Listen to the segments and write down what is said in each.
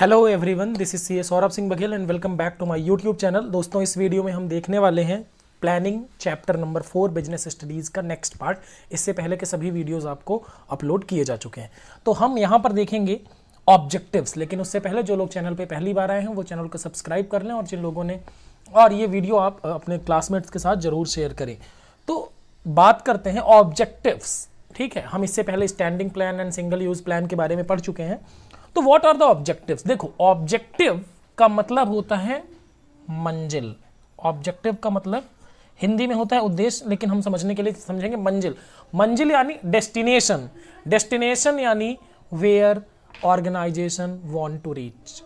hello everyone this is C A Saurabh Singh Baghel and welcome back to my YouTube channel दोस्तों इस वीडियो में हम देखने वाले हैं planning chapter number four business studies का नेक्स्ट पार्ट इससे पहले के सभी वीडियोस आपको अपलोड किए जा चुके हैं तो हम यहाँ पर देखेंगे ऑब्जेक्टिव्स लेकिन उससे पहले जो लोग चैनल पर पहली बार आए हैं वो चैनल को सब्सक्राइब कर लें और जिन लोगों ने और ये वीडियो आप अपने क्लासमेट्स के साथ ज़रूर शेयर करें तो बात करते हैं ऑब्जेक्टिव्स ठीक है हम इससे पहले standing plan and single use plan के बारे में पढ़ चुके हैं तो व्हाट आर द ऑब्जेक्टिव्स देखो ऑब्जेक्टिव का मतलब होता है मंजिल ऑब्जेक्टिव का मतलब हिंदी में होता है उद्देश्य लेकिन हम समझने के लिए समझेंगे मंजिल मंजिल यानी डेस्टिनेशन डेस्टिनेशन यानी where organization want to reach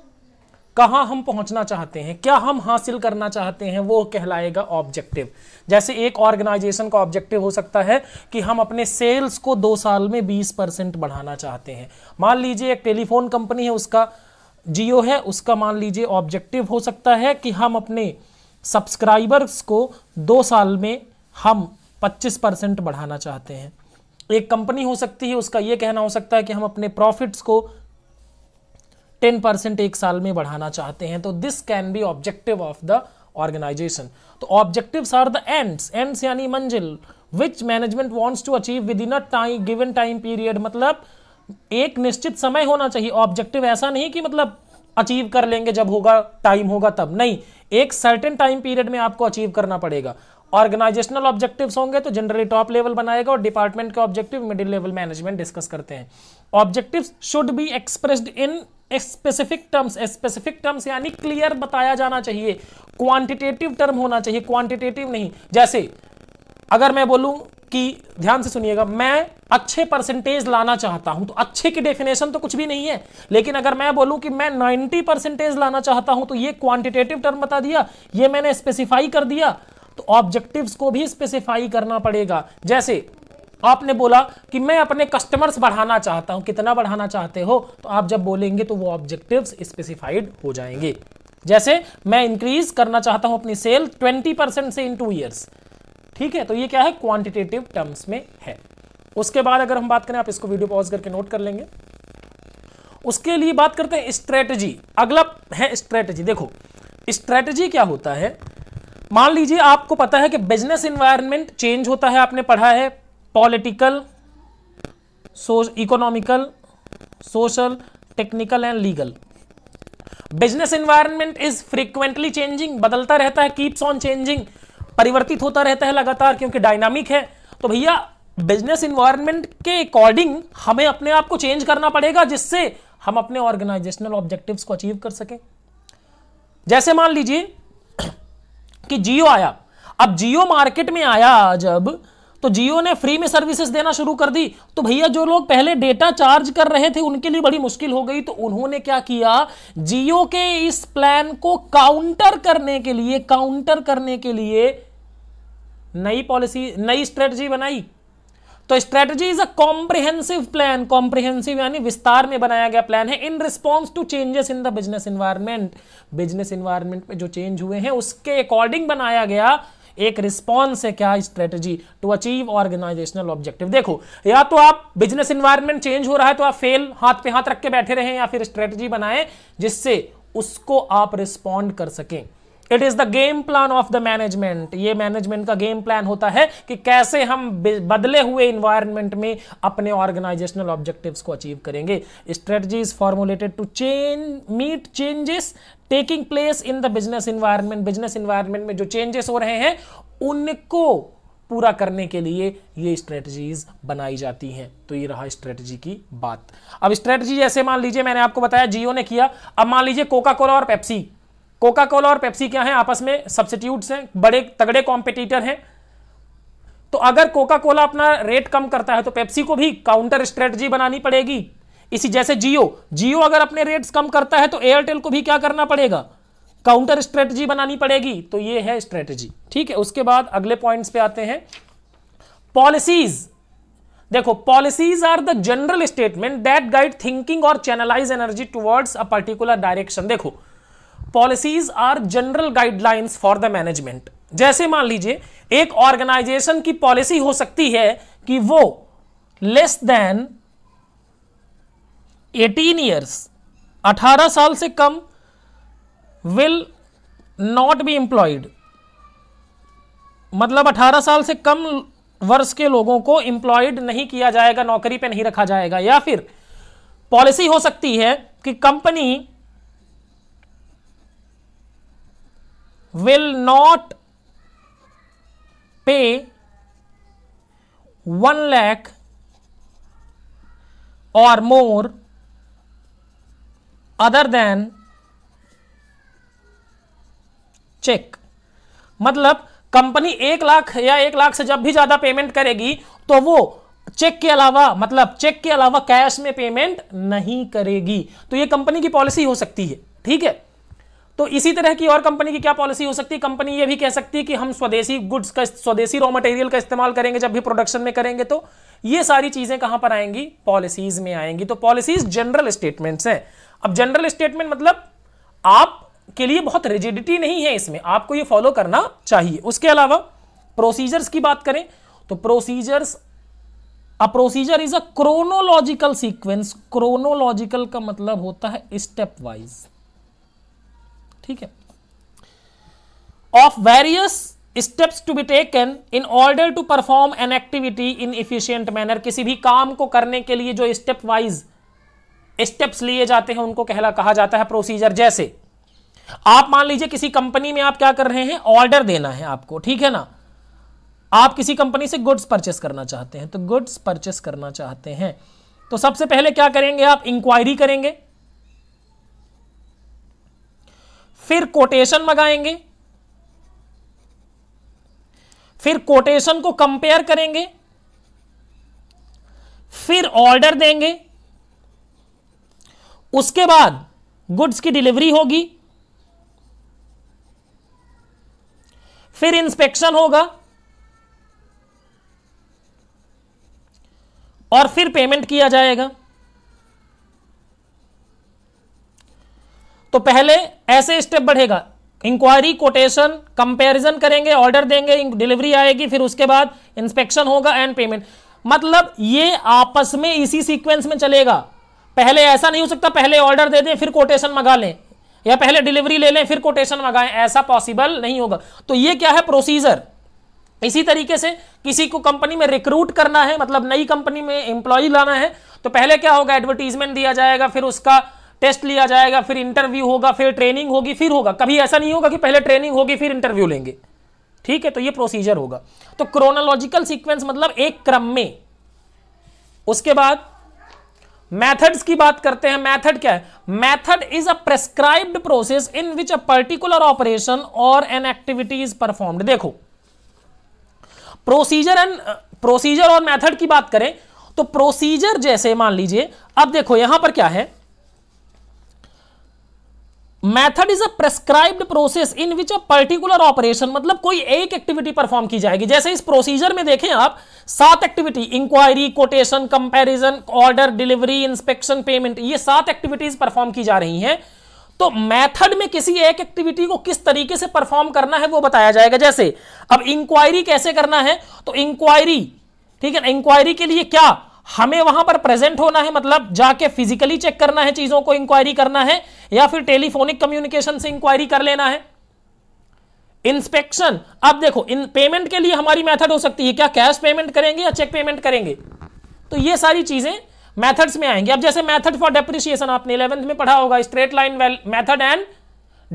कहाँ हम पहुंचना चाहते हैं क्या हम हासिल करना चाहते हैं वो कहलाएगा ऑब्जेक्टिव जैसे एक ऑर्गेनाइजेशन का ऑब्जेक्टिव हो सकता है कि हम अपने सेल्स को दो साल में 20 परसेंट बढ़ाना चाहते हैं मान लीजिए एक टेलीफोन कंपनी है उसका जियो है उसका मान लीजिए ऑब्जेक्टिव हो सकता है कि हम अपने सब्सक्राइबर्स को दो साल में हम पच्चीस परसेंट बढ़ाना चाहते हैं एक कंपनी हो सकती है उसका ये कहना हो सकता है कि हम अपने प्रॉफिट्स को टेन परसेंट एक साल में बढ़ाना चाहते हैं तो this can be objective of the organization तो objective are the ends ends यानी मंजिल which management wants to achieve within a time given time period मतलब एक निश्चित समय होना चाहिए ऑब्जेक्टिव ऐसा नहीं कि मतलब अचीव कर लेंगे जब होगा टाइम होगा तब नहीं एक सर्टेन टाइम पीरियड में आपको अचीव करना पड़ेगा ऑर्गेनाइजेशनल ऑब्जेक्टिव्स होंगे तो जनरली टॉप लेवल बनाएगा और डिपार्टमेंट के objective middle level management discuss करते हैं objectives should be expressed in specific terms specific terms यानी क्लियर बताया जाना चाहिए क्वांटिटेटिव टर्म होना चाहिए क्वांटिटेटिव नहीं जैसे अगर मैं बोलूं कि ध्यान से सुनिएगा मैं अच्छे परसेंटेज लाना चाहता हूं तो अच्छे की डेफिनेशन तो कुछ भी नहीं है लेकिन अगर मैं बोलूं कि मैं 90 परसेंटेज लाना चाहता हूं तो ये क्वांटिटेटिव टर्म बता दिया ये मैंने स्पेसिफाई कर दिया तो ऑब्जेक्टिव्स को भी स्पेसिफाई करना पड़ेगा जैसे आपने बोला कि मैं अपने कस्टमर्स बढ़ाना चाहता हूं कितना बढ़ाना चाहते हो तो आप जब बोलेंगे तो वो ऑब्जेक्टिव्स स्पेसिफाइड हो जाएंगे जैसे मैं इंक्रीज करना चाहता हूं अपनी सेल 20 परसेंट से इन टू ईयर्स ठीक है तो ये क्या है क्वांटिटेटिव टर्म्स में है उसके बाद अगर हम बात करें आप इसको वीडियो पॉज करके नोट कर लेंगे उसके लिए बात करते हैं स्ट्रेटजी अगला है स्ट्रेटजी देखो स्ट्रेटजी क्या होता है मान लीजिए आपको पता है कि बिजनेस इन्वायरमेंट चेंज होता है आपने पढ़ा है political economical social technical and legal business environment is frequently changing बदलता रहता है कीप्स ऑन चेंजिंग परिवर्तित होता रहता है लगातार क्योंकि डायनामिक है तो भैया बिजनेस इन्वायरमेंट के अकॉर्डिंग हमें अपने आप को चेंज करना पड़ेगा जिससे हम अपने ऑर्गेनाइजेशनल ऑब्जेक्टिव को अचीव कर सके जैसे मान लीजिए कि जियो आया अब जियो मार्केट में आया जब तो जियो ने फ्री में सर्विसेज देना शुरू कर दी तो भैया जो लोग पहले डेटा चार्ज कर रहे थे उनके लिए बड़ी मुश्किल हो गई तो उन्होंने क्या किया जियो के इस प्लान को काउंटर करने के लिए काउंटर करने के लिए नई पॉलिसी नई स्ट्रेटजी बनाई तो strategy is a comprehensive plan comprehensive यानी विस्तार में बनाया गया प्लान है in response to changes in the business environment business environment में जो चेंज हुए हैं उसके अकॉर्डिंग बनाया गया एक रिस्पॉन्स है क्या strategy to achieve organizational objective देखो या तो आप बिजनेस इन्वायरमेंट चेंज हो रहा है तो आप फेल हाथ पे हाथ रख के बैठे रहे या फिर स्ट्रेटेजी बनाएं जिससे उसको आप रिस्पॉन्ड कर सकें it is the game plan of the management ये मैनेजमेंट का गेम प्लान होता है कि कैसे हम बदले हुए इन्वायरमेंट में अपने ऑर्गेनाइजेशनल ऑब्जेक्टिव को अचीव करेंगे is formulated to change meet changes taking place in the business environment business environment में जो चेंजेस हो रहे हैं उनको पूरा करने के लिए ये स्ट्रेटजीज बनाई जाती हैं तो ये रहा स्ट्रेटजी की बात अब स्ट्रेटजी जैसे मान लीजिए मैंने आपको बताया जियो ने किया अब मान लीजिए कोका कोला और पेप्सी कोका कोला और पेप्सी क्या है आपस में सब्सिट्यूट्स हैं बड़े तगड़े कॉम्पिटिटर हैं तो अगर कोका कोला अपना रेट कम करता है तो पेप्सी को भी काउंटर स्ट्रेटजी बनानी पड़ेगी इसी जैसे जियो जियो अगर अपने रेट्स कम करता है तो एयरटेल को भी क्या करना पड़ेगा काउंटर स्ट्रेटजी बनानी पड़ेगी तो ये है स्ट्रेटजी ठीक है उसके बाद अगले पॉइंट्स पे आते हैं पॉलिसीज देखो policies are the general statement that guide thinking और channelize energy towards a particular direction देखो policies are general guidelines for the management जैसे मान लीजिए एक ऑर्गेनाइजेशन की पॉलिसी हो सकती है कि वो लेस देन 18 ईयर्स 18 साल से कम विल नॉट बी एम्प्लॉयड मतलब 18 साल से कम वर्ष के लोगों को एम्प्लॉयड नहीं किया जाएगा नौकरी पे नहीं रखा जाएगा या फिर पॉलिसी हो सकती है कि company will not pay one lakh or more other than cheque मतलब कंपनी एक लाख या एक लाख से जब भी ज्यादा पेमेंट करेगी तो वो चेक के अलावा मतलब चेक के अलावा कैश में पेमेंट नहीं करेगी तो ये कंपनी की पॉलिसी हो सकती है ठीक है तो इसी तरह की और कंपनी की क्या पॉलिसी हो सकती है कंपनी ये भी कह सकती है कि हम स्वदेशी गुड्स का स्वदेशी रॉ मटेरियल का इस्तेमाल करेंगे जब भी प्रोडक्शन में करेंगे तो ये सारी चीजें कहां पर आएंगी पॉलिसीज में आएंगी तो पॉलिसीज जनरल स्टेटमेंट्स हैं अब जनरल स्टेटमेंट मतलब आप के लिए बहुत रिजिडिटी नहीं है इसमें आपको ये फॉलो करना चाहिए उसके अलावा प्रोसीजर्स की बात करें तो procedures a procedure is a chronological sequence chronological का मतलब होता है स्टेप वाइज ठीक है of various steps to be taken in order to perform an activity in efficient manner किसी भी काम को करने के लिए जो स्टेप वाइज स्टेप्स लिए जाते हैं उनको कहला कहा जाता है प्रोसीजर जैसे आप मान लीजिए किसी कंपनी में आप क्या कर रहे हैं ऑर्डर देना है आपको ठीक है ना आप किसी कंपनी से गुड्स परचेस करना चाहते हैं तो गुड्स परचेस करना चाहते हैं तो सबसे पहले क्या करेंगे आप इंक्वायरी करेंगे फिर कोटेशन मंगाएंगे फिर कोटेशन को कंपेयर करेंगे फिर ऑर्डर देंगे उसके बाद गुड्स की डिलीवरी होगी फिर इंस्पेक्शन होगा और फिर पेमेंट किया जाएगा तो पहले ऐसे स्टेप बढ़ेगा इंक्वायरी कोटेशन कंपैरिजन करेंगे ऑर्डर देंगे डिलीवरी आएगी फिर उसके बाद इंस्पेक्शन होगा एंड पेमेंट मतलब ये आपस में इसी सीक्वेंस में चलेगा पहले ऐसा नहीं हो सकता पहले ऑर्डर दे दें फिर कोटेशन मंगा लें या पहले डिलीवरी ले लें फिर कोटेशन मंगाएं ऐसा पॉसिबल नहीं होगा तो ये क्या है प्रोसीजर इसी तरीके से किसी को कंपनी में रिक्रूट करना है मतलब नई कंपनी में एम्प्लॉय लाना है तो पहले क्या होगा एडवर्टीजमेंट दिया जाएगा फिर उसका टेस्ट लिया जाएगा फिर इंटरव्यू होगा फिर ट्रेनिंग होगी फिर होगा कभी ऐसा नहीं होगा कि पहले ट्रेनिंग होगी फिर इंटरव्यू लेंगे ठीक है तो ये प्रोसीजर होगा तो क्रोनोलॉजिकल सीक्वेंस मतलब एक क्रम में उसके बाद मैथड्स की बात करते हैं मैथड क्या है method is a prescribed process in which a particular operation or an activity is performed देखो प्रोसीजर एंड प्रोसीजर और मैथड की बात करें तो प्रोसीजर जैसे मान लीजिए अब देखो यहां पर क्या है method is a prescribed process in which a particular operation मतलब कोई एक एक्टिविटी परफॉर्म की जाएगी जैसे इस प्रोसीजर में देखें आप सात activity inquiry quotation comparison order delivery inspection payment ये सात एक्टिविटीज परफॉर्म की जा रही हैं तो मेथड में किसी एक एक्टिविटी को किस तरीके से परफॉर्म करना है वो बताया जाएगा जैसे अब इंक्वायरी कैसे करना है तो इंक्वायरी ठीक है इंक्वायरी के लिए क्या हमें वहां पर प्रेजेंट होना है मतलब जाके फिजिकली चेक करना है चीजों को इंक्वायरी करना है या फिर टेलीफोनिक कम्युनिकेशन से इंक्वायरी कर लेना है इंस्पेक्शन अब देखो इन पेमेंट के लिए हमारी मेथड हो सकती है क्या कैश पेमेंट करेंगे या चेक पेमेंट करेंगे तो ये सारी चीजें मेथड्स में आएंगे अब जैसे मेथड फॉर डेप्रिसिएशन आपने इलेवेंथ में पढ़ा होगा straight line method and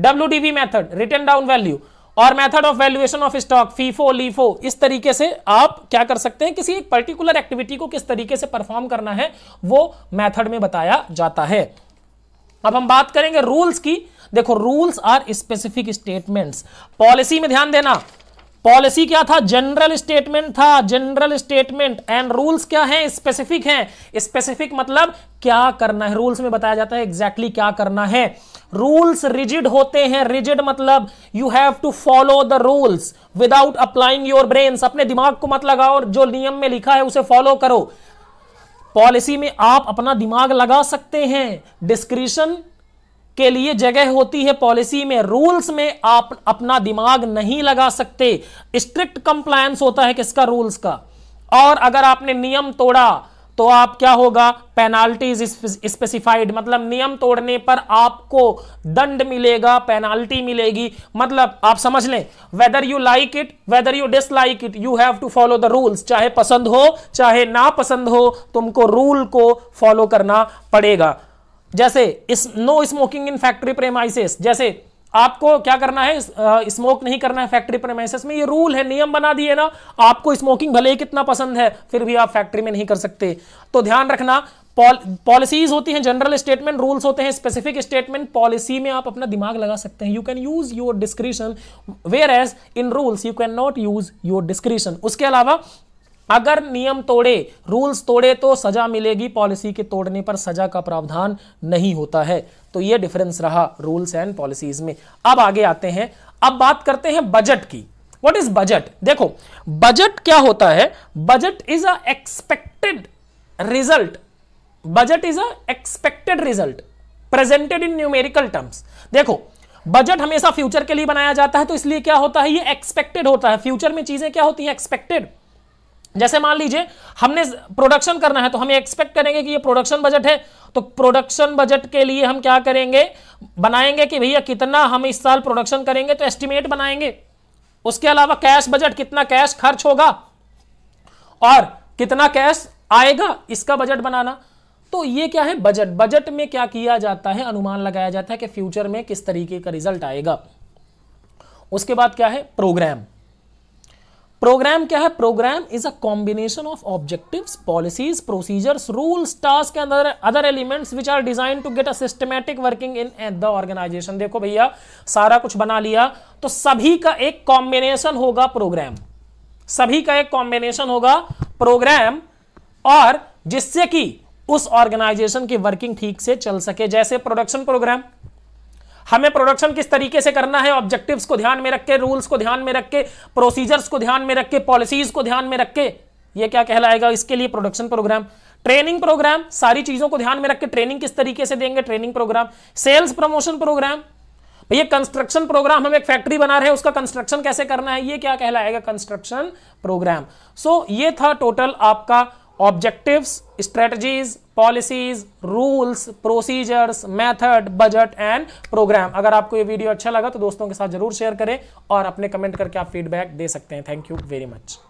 W method written down value और method of valuation of stock FIFO LIFO इस तरीके से आप क्या कर सकते हैं किसी एक पर्टिकुलर एक्टिविटी को किस तरीके से परफॉर्म करना है वो मेथड में बताया जाता है अब हम बात करेंगे रूल्स की देखो rules are specific statements policy में ध्यान देना पॉलिसी क्या था जनरल स्टेटमेंट था जनरल स्टेटमेंट एंड रूल्स क्या हैं स्पेसिफिक हैं स्पेसिफिक मतलब क्या करना है रूल्स में बताया जाता है एग्जैक्टली exactly क्या करना है रूल्स रिजिड होते हैं रिजिड मतलब you have to follow the rules without applying your brains अपने दिमाग को मत लगाओ और जो नियम में लिखा है उसे फॉलो करो पॉलिसी में आप अपना दिमाग लगा सकते हैं डिस्क्रिशन के लिए जगह होती है पॉलिसी में रूल्स में आप अपना दिमाग नहीं लगा सकते स्ट्रिक्ट कंप्लायंस होता है किसका रूल्स का और अगर आपने नियम तोड़ा तो आप क्या होगा पेनाल्टीज स्पेसिफाइड मतलब नियम तोड़ने पर आपको दंड मिलेगा पेनाल्टी मिलेगी मतलब आप समझ लें whether you like it whether you dislike it you have to follow the rules चाहे पसंद हो चाहे ना पसंद हो तुमको रूल को फॉलो करना पड़ेगा जैसे इस no smoking in factory premises जैसे आपको क्या करना है स्मोक नहीं करना है फैक्ट्री प्रेमाइसेस में ये रूल है नियम बना दिए ना आपको स्मोकिंग भले ही कितना पसंद है फिर भी आप फैक्ट्री में नहीं कर सकते तो ध्यान रखना पॉलिसीज होती हैं जनरल स्टेटमेंट रूल्स होते हैं स्पेसिफिक स्टेटमेंट पॉलिसी में आप अपना दिमाग लगा सकते हैं you can use your description whereas in rules you can not use your description उसके अलावा अगर नियम तोड़े रूल्स तोड़े तो सजा मिलेगी पॉलिसी के तोड़ने पर सजा का प्रावधान नहीं होता है तो ये डिफरेंस रहा रूल्स एंड पॉलिसीज में अब आगे आते हैं अब बात करते हैं बजट की व्हाट इज बजट देखो बजट क्या होता है budget is a expected result budget is a expected result presented in numerical terms देखो बजट हमेशा फ्यूचर के लिए बनाया जाता है तो इसलिए क्या होता है ये एक्सपेक्टेड होता है फ्यूचर में चीजें क्या होती हैं एक्सपेक्टेड जैसे मान लीजिए हमने प्रोडक्शन करना है तो हम एक्सपेक्ट करेंगे कि ये प्रोडक्शन बजट है तो प्रोडक्शन बजट के लिए हम क्या करेंगे बनाएंगे कि भैया कितना हम इस साल प्रोडक्शन करेंगे तो एस्टिमेट बनाएंगे उसके अलावा कैश बजट कितना कैश खर्च होगा और कितना कैश आएगा इसका बजट बनाना तो ये क्या है बजट बजट में क्या किया जाता है अनुमान लगाया जाता है कि फ्यूचर में किस तरीके का रिजल्ट आएगा उसके बाद क्या है प्रोग्राम प्रोग्राम क्या है programme is a combination of objectives policies procedures rules task and other elements which are design to get a systematic working in the organization देखो भैया सारा कुछ बना लिया तो सभी का एक कॉम्बिनेशन होगा प्रोग्राम सभी का एक कॉम्बिनेशन होगा प्रोग्राम और जिससे कि उस ऑर्गेनाइजेशन की वर्किंग ठीक से चल सके जैसे प्रोडक्शन प्रोग्राम हमें प्रोडक्शन किस तरीके से करना है ऑब्जेक्टिव्स को ध्यान में रख के रूल्स को ध्यान में रख के प्रोसीजर्स को ध्यान में रख के पॉलिसीज को ध्यान में रख के ये क्या कहलाएगा इसके लिए प्रोडक्शन प्रोग्राम ट्रेनिंग प्रोग्राम सारी चीजों को ध्यान में रख के ट्रेनिंग किस तरीके से देंगे training programme sales promotion programme भैया कंस्ट्रक्शन प्रोग्राम हम एक फैक्ट्री बना रहे हैं उसका कंस्ट्रक्शन कैसे करना है ये क्या कहलाएगा कंस्ट्रक्शन प्रोग्राम सो ये था टोटल आपका objectives strategies policies rules procedures method budget and programme अगर आपको ये वीडियो अच्छा लगा तो दोस्तों के साथ जरूर शेयर करें और अपने कमेंट करके आप फीडबैक दे सकते हैं थैंक यू वेरी मच